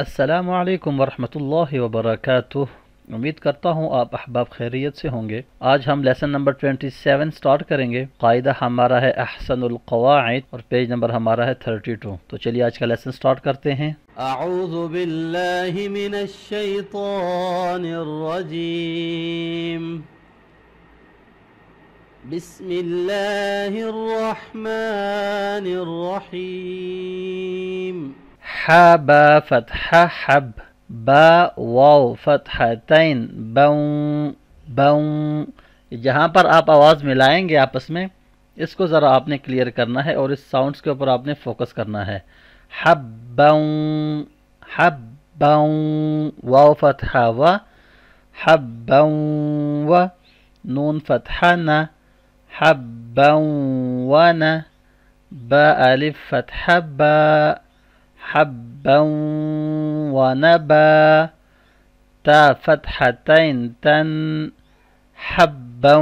السلام علیکم ورحمۃ اللہ وبرکاتہ امید کرتا ہوں آپ احباب خیریت سے ہوں گے آج ہم لیسن نمبر 27 سیون کریں گے قاعدہ ہمارا ہے احسن القواعد اور پیج نمبر ہمارا ہے 32 تو چلیے آج کا لیسن سٹارٹ کرتے ہیں اعوذ باللہ من الشیطان الرجیم بسم اللہ الرحمن الرحیم حب حب فتح با ب فت تین جہاں پر آپ آواز ملائیں گے آپس میں اس کو ذرا آپ نے کلیئر کرنا ہے اور اس ساؤنڈس کے اوپر آپ نے فوکس کرنا ہے حب حب حب بوں بوں واو فتح و و نون فتح حبا ونبا تا فتحتين تن حبا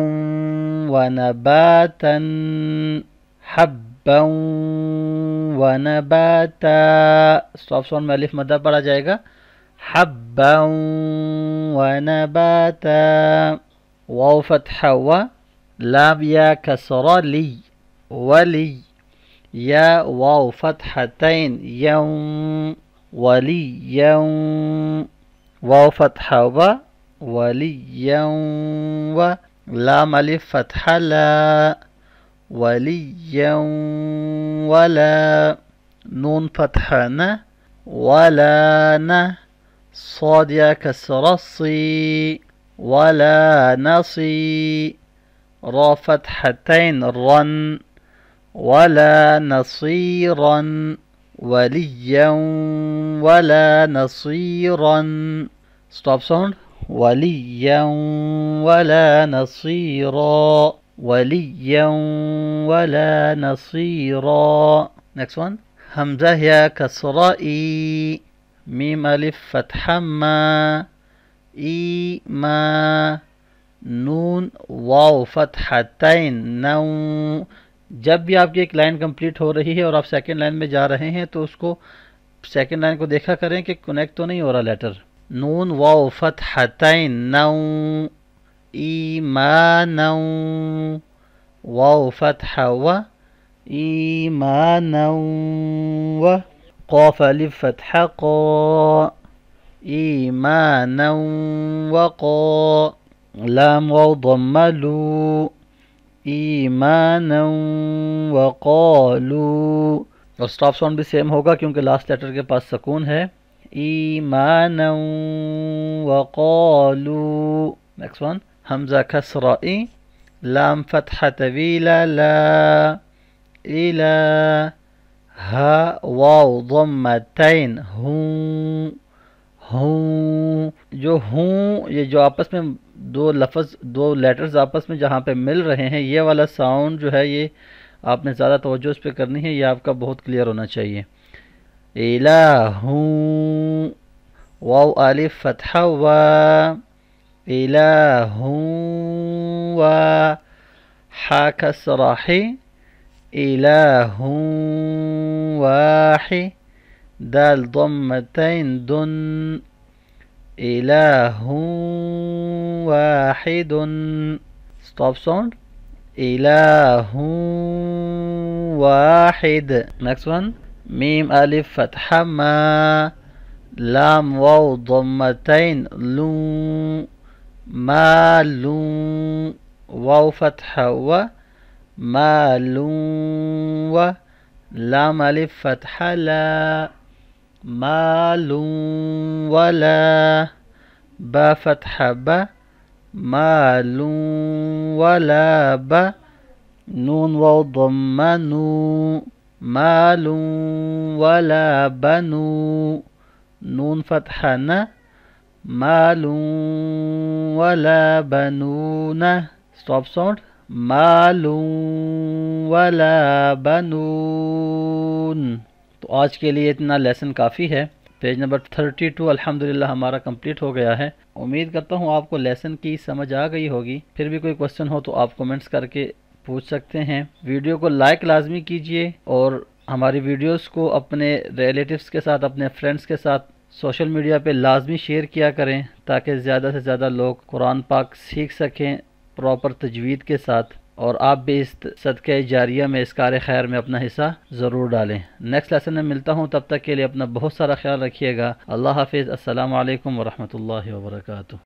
ونباتا حبا ونباتا سوف سون में مدى برا पढ़ा حبا ونباتا واو و لام يا كسرى لي ولي يا واو فتحتين يوم ولي يوم واو فتحة و ولي يوم لام ألف فتحة لا وليا ولا نون فتحة ن ولا ن صاد يا كسرة صي ولا نصي را فتحتين رن ولا نصيرا وليا ولا نصيرا stop sound وليا ولا نصيرا وليا ولا نصيرا next one همزة يا كسرائي ميم ألف فتحة ما إي ما نون واو فتحتين نو جب بھی آپ کی ایک لائن کمپلیٹ ہو رہی ہے اور آپ سیکنڈ لائن میں جا رہے ہیں تو اس کو سیکنڈ لائن کو دیکھا کریں کہ کنیکٹ تو نہیں ہو رہا لیٹر نون و تین ای فتح ولی فتھ ای مو لم و وقالو اور سٹاف ساؤنڈ بھی سیم ہوگا کیونکہ لاسٹ لیٹر کے پاس سکون ہے ای وقالو وقولو نیکسٹ ون حمزہ لام فتح لا واو ہوں جو ہوں یہ جو آپس میں دو لفظ دو لیٹرز آپس میں جہاں پہ مل رہے ہیں یہ والا ساؤنڈ جو ہے یہ آپ نے زیادہ توجہ اس پہ کرنی ہے یہ آپ کا بہت کلیئر ہونا چاہیے اے لاہوں وا علی فتح ایلا ہوں وا ہاکہ صوراح ایلا ہوں واہ دال ضمتين دن إله واحد stop sound إله واحد next one ميم ألف فتحة ما لام واو ضمتين لو ما لو واو فتحة و ما لو لام ألف فتحة لا مال ولا با فتح ب مال ولا ب نون وضم نو مال ولا بنو نون فتحنا مال ولا بنون stop sound مال ولا بنون آج کے لیے اتنا لیسن کافی ہے پیج نمبر 32 الحمدللہ ہمارا کمپلیٹ ہو گیا ہے امید کرتا ہوں آپ کو لیسن کی سمجھ آ گئی ہوگی پھر بھی کوئی کوسچن ہو تو آپ کومنٹس کر کے پوچھ سکتے ہیں ویڈیو کو لائک لازمی کیجئے اور ہماری ویڈیوز کو اپنے ریلیٹیوز کے ساتھ اپنے فرینڈز کے ساتھ سوشل میڈیا پہ لازمی شیئر کیا کریں تاکہ زیادہ سے زیادہ لوگ قرآن پاک سیکھ سکیں پراپر تجوید کے ساتھ اور آپ بھی اس صدقہ جاریہ میں اس کار خیر میں اپنا حصہ ضرور ڈالیں نیکسٹ لیسن میں ملتا ہوں تب تک کے لیے اپنا بہت سارا خیال رکھیے گا اللہ حافظ السلام علیکم ورحمۃ اللہ وبرکاتہ